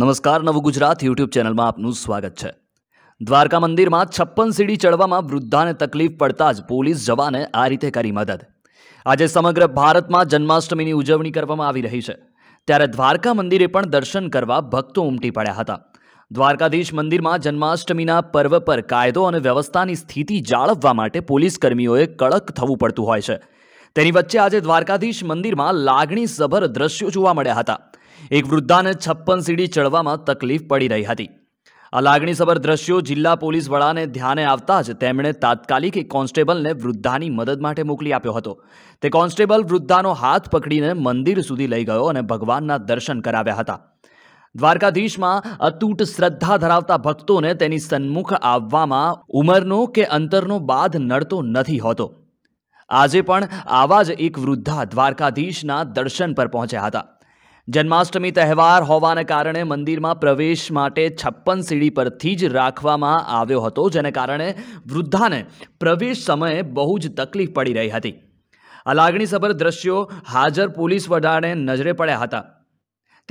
નમસ્કાર નવ ગુજરાત યુટ્યુબ ચેનલમાં આપનું સ્વાગત છે દ્વારકા મંદિરમાં છપ્પન સીડી ચડવામાં વૃદ્ધાને તકલીફ પડતા જ પોલીસ જવાને આ રીતે કરી મદદ આજે સમગ્ર ભારતમાં જન્માષ્ટમીની ઉજવણી કરવામાં આવી રહી છે ત્યારે દ્વારકા મંદિરે પણ દર્શન કરવા ભક્તો ઉમટી પડ્યા હતા દ્વારકાધીશ મંદિરમાં જન્માષ્ટમીના પર્વ પર કાયદો અને વ્યવસ્થાની સ્થિતિ જાળવવા માટે પોલીસ કર્મીઓએ કડક થવું પડતું હોય છે તેની વચ્ચે આજે દ્વારકાધીશ મંદિરમાં લાગણીસભર દ્રશ્યો જોવા મળ્યા હતા એક વૃદ્ધાને છપ્પન સીડી ચડવામાં તકલીફ પડી રહી હતી આ લાગણીસભર દ્રશ્યો જિલ્લા પોલીસ વડાને ધ્યાને આવતા જ તેમણે તાત્કાલિક એક કોન્સ્ટેબલને વૃદ્ધાની મદદ માટે મોકલી આપ્યો હતો તે કોન્સ્ટેબલ વૃદ્ધાનો હાથ પકડીને મંદિર સુધી લઈ ગયો અને ભગવાનના દર્શન કરાવ્યા હતા દ્વારકાધીશમાં અતૂટ શ્રદ્ધા ધરાવતા ભક્તોને તેની સન્મુખ આવવામાં ઉંમરનો કે અંતરનો બાધ નડતો નથી હોતો આજે પણ આવા જ એક વૃદ્ધા દ્વારકાધીશના દર્શન પર પહોંચ્યા હતા જન્માષ્ટમી તહેવાર હોવાને કારણે મંદિરમાં પ્રવેશ માટે છપ્પન સીડી પરથી જ રાખવામાં આવ્યો હતો જેને કારણે વૃદ્ધાને પ્રવેશ સમયે બહુ જ તકલીફ પડી રહી હતી આ લાગણીસભર દ્રશ્યો હાજર પોલીસ વડાને નજરે પડ્યા હતા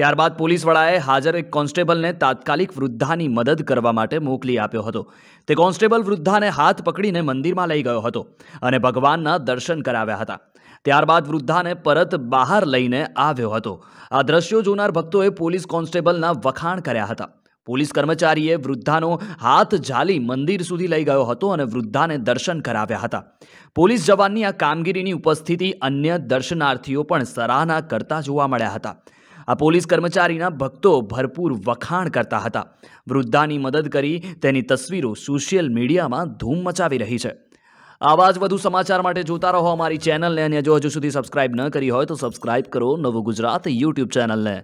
ત્યારબાદ પોલીસ વડાએ હાજર એક કોન્સ્ટેબલને તાત્કાલિક વૃદ્ધાની મદદ કરવા માટે મોકલી આપ્યો હતો તે કોન્સ્ટેબલ વૃદ્ધાને હાથ પકડીને મંદિરમાં લઈ ગયો હતો અને ભગવાનના દર્શન કરાવ્યા હતા ત્યારબાદ વૃદ્ધાને પરત બહાર લઈને આવ્યો હતો આ દ્રશ્યો જોનાર ભક્તોએ પોલીસ કોન્સ્ટેબલના વખાણ કર્યા હતા પોલીસ કર્મચારીએ વૃદ્ધાનો હાથ ઝાલી મંદિર સુધી લઈ ગયો હતો અને વૃદ્ધાને દર્શન કરાવ્યા હતા પોલીસ જવાનની આ કામગીરીની ઉપસ્થિતિ અન્ય દર્શનાર્થીઓ પણ સરાહના કરતા જોવા મળ્યા હતા આ પોલીસ કર્મચારીના ભક્તો ભરપૂર વખાણ કરતા હતા વૃદ્ધાની મદદ કરી તેની તસવીરો સોશિયલ મીડિયામાં ધૂમ મચાવી રહી છે આવા જ વધુ સમાચાર માટે જોતા રહો અમારી ચેનલને અને જો હજુ સુધી સબસ્ક્રાઇબ ન કરી હોય તો સબસ્ક્રાઇબ કરો નવું ગુજરાત યુટ્યુબ ચેનલને